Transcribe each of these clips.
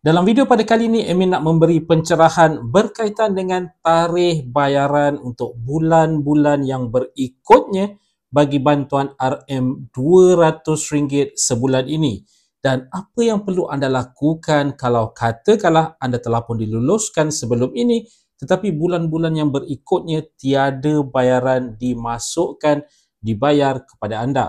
Dalam video pada kali ini, Amin nak memberi pencerahan berkaitan dengan tarikh bayaran untuk bulan-bulan yang berikutnya bagi bantuan RM200 sebulan ini. Dan apa yang perlu anda lakukan kalau katakanlah anda telah pun diluluskan sebelum ini tetapi bulan-bulan yang berikutnya tiada bayaran dimasukkan dibayar kepada anda.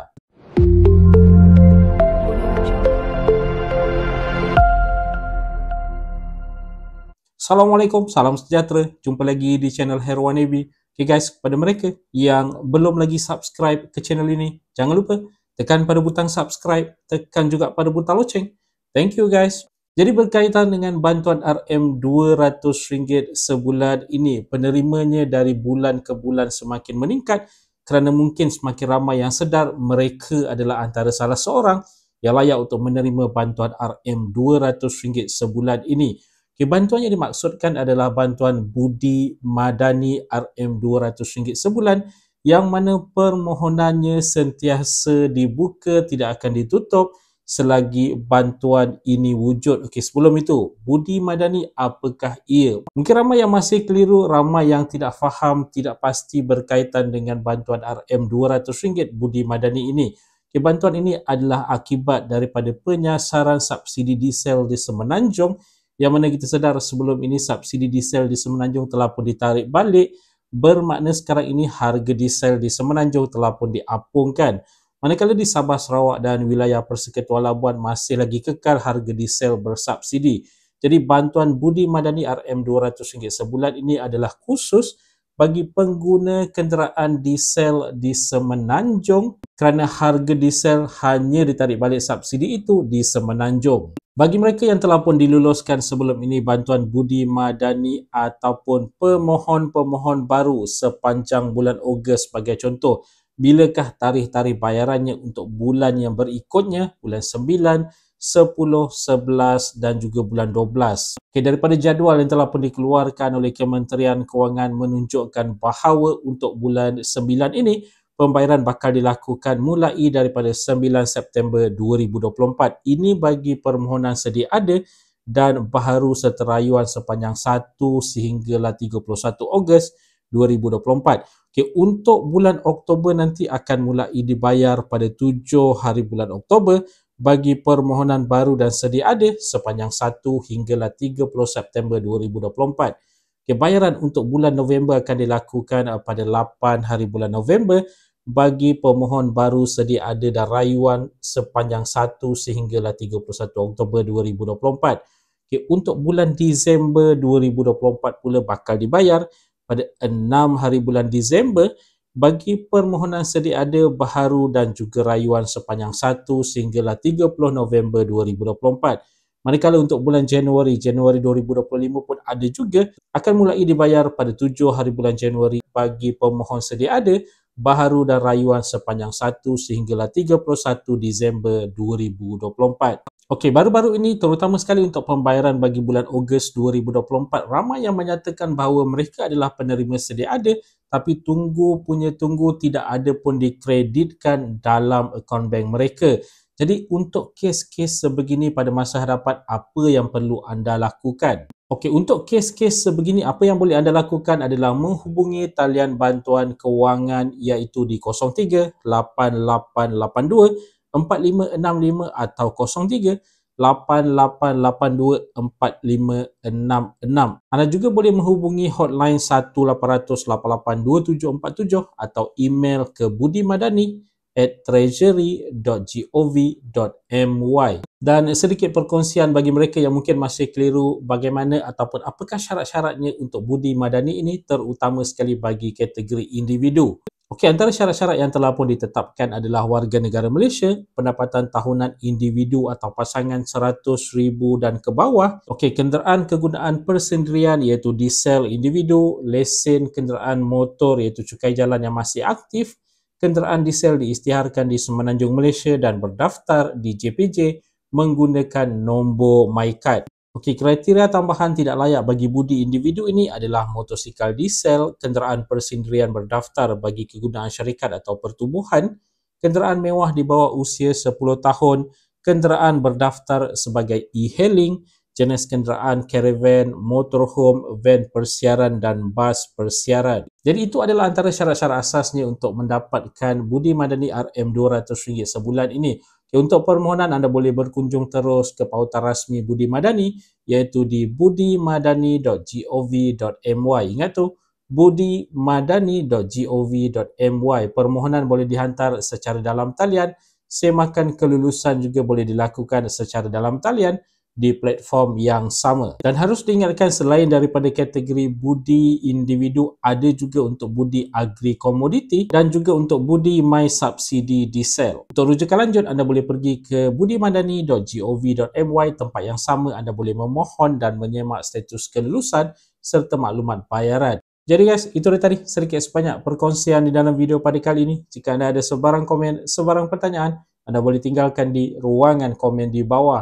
Assalamualaikum, salam sejahtera. Jumpa lagi di channel Herwan Navy. Okay guys, kepada mereka yang belum lagi subscribe ke channel ini, jangan lupa tekan pada butang subscribe, tekan juga pada butang loceng. Thank you guys. Jadi berkaitan dengan bantuan RM200 sebulan ini, penerimanya dari bulan ke bulan semakin meningkat kerana mungkin semakin ramai yang sedar mereka adalah antara salah seorang yang layak untuk menerima bantuan RM200 sebulan ini. Okay, bantuan yang dimaksudkan adalah bantuan Budi Madani RM200 sebulan yang mana permohonannya sentiasa dibuka tidak akan ditutup selagi bantuan ini wujud. Okey, sebelum itu, Budi Madani apakah ia? Mungkin ramai yang masih keliru, ramai yang tidak faham, tidak pasti berkaitan dengan bantuan RM200 Budi Madani ini. Okay, bantuan ini adalah akibat daripada penyasaran subsidi diesel di Semenanjung yang mana kita sedar sebelum ini subsidi diesel di Semenanjung telah pun ditarik balik bermakna sekarang ini harga diesel di Semenanjung telah pun diapungkan. Manakala di Sabah, Sarawak dan wilayah Persekutuan Labuan masih lagi kekal harga diesel bersubsidi. Jadi bantuan Budi Madani RM200 sebulan ini adalah khusus bagi pengguna kenderaan diesel di Semenanjung kerana harga diesel hanya ditarik balik subsidi itu di Semenanjung. Bagi mereka yang telah pun diluluskan sebelum ini bantuan budi madani ataupun pemohon-pemohon baru sepanjang bulan Ogos sebagai contoh, bilakah tarikh-tarikh bayarannya untuk bulan yang berikutnya, bulan 9, 10, 11 dan juga bulan 12. Okay, daripada jadual yang telah pun dikeluarkan oleh Kementerian Kewangan menunjukkan bahawa untuk bulan 9 ini, pembayaran bakal dilakukan mulai daripada 9 September 2024. Ini bagi permohonan sedia ada dan baharu seterayuan sepanjang 1 sehinggalah 31 Ogos 2024. Okey, untuk bulan Oktober nanti akan mulai dibayar pada 7 hari bulan Oktober bagi permohonan baru dan sedia ada sepanjang 1 hinggalah 30 September 2024. Ya, bayaran untuk bulan November akan dilakukan uh, pada 8 hari bulan November bagi pemohon baru sedia ada dan rayuan sepanjang 1 sehinggalah 31 Oktober 2024. Okay, untuk bulan Disember 2024 pula bakal dibayar pada 6 hari bulan Disember bagi permohonan sedia ada baharu dan juga rayuan sepanjang 1 sehinggalah 30 November 2024. Manakala untuk bulan Januari, Januari 2025 pun ada juga akan mulai dibayar pada 7 hari bulan Januari bagi pemohon sedia ada baharu dan rayuan sepanjang 1 sehinggalah 31 Disember 2024. Okey, baru-baru ini terutama sekali untuk pembayaran bagi bulan Ogos 2024, ramai yang menyatakan bahawa mereka adalah penerima sedia ada tapi tunggu punya tunggu tidak ada pun dikreditkan dalam akaun bank mereka. Jadi untuk kes-kes sebegini pada masa hadapan, apa yang perlu anda lakukan? Okey, untuk kes-kes sebegini, apa yang boleh anda lakukan adalah menghubungi talian bantuan kewangan iaitu di 03-8882-4565 atau 03 88824566. Anda juga boleh menghubungi hotline 1800 8827 atau email ke budimadani at treasury.gov.my dan sedikit perkongsian bagi mereka yang mungkin masih keliru bagaimana ataupun apakah syarat-syaratnya untuk budi madani ini terutama sekali bagi kategori individu. Okey, antara syarat-syarat yang telah pun ditetapkan adalah warga negara Malaysia, pendapatan tahunan individu atau pasangan RM100,000 dan ke bawah. Okey, kenderaan kegunaan persendirian iaitu diesel individu, lesen kenderaan motor iaitu cukai jalan yang masih aktif, kenderaan diesel diistiharkan di Semenanjung Malaysia dan berdaftar di JPJ menggunakan nombor MyCard. Okey, kriteria tambahan tidak layak bagi budi individu ini adalah motosikal diesel, kenderaan persendirian berdaftar bagi kegunaan syarikat atau pertubuhan, kenderaan mewah di bawah usia 10 tahun, kenderaan berdaftar sebagai e-hailing, jenis kenderaan, caravan, motorhome, van persiaran dan bas persiaran. Jadi itu adalah antara syarat-syarat asasnya untuk mendapatkan budi madani RM200 sebulan ini. untuk permohonan anda boleh berkunjung terus ke pautan rasmi Budi Madani iaitu di budimadani.gov.my. Ingat tu budimadani.gov.my. Permohonan boleh dihantar secara dalam talian. Semakan kelulusan juga boleh dilakukan secara dalam talian di platform yang sama. Dan harus diingatkan selain daripada kategori budi individu, ada juga untuk budi agri komoditi dan juga untuk budi my subsidi diesel. Untuk rujukan lanjut, anda boleh pergi ke budimandani.gov.my tempat yang sama anda boleh memohon dan menyemak status kelulusan serta maklumat bayaran. Jadi guys, itu dia tadi sedikit sebanyak perkongsian di dalam video pada kali ini. Jika anda ada sebarang komen, sebarang pertanyaan, anda boleh tinggalkan di ruangan komen di bawah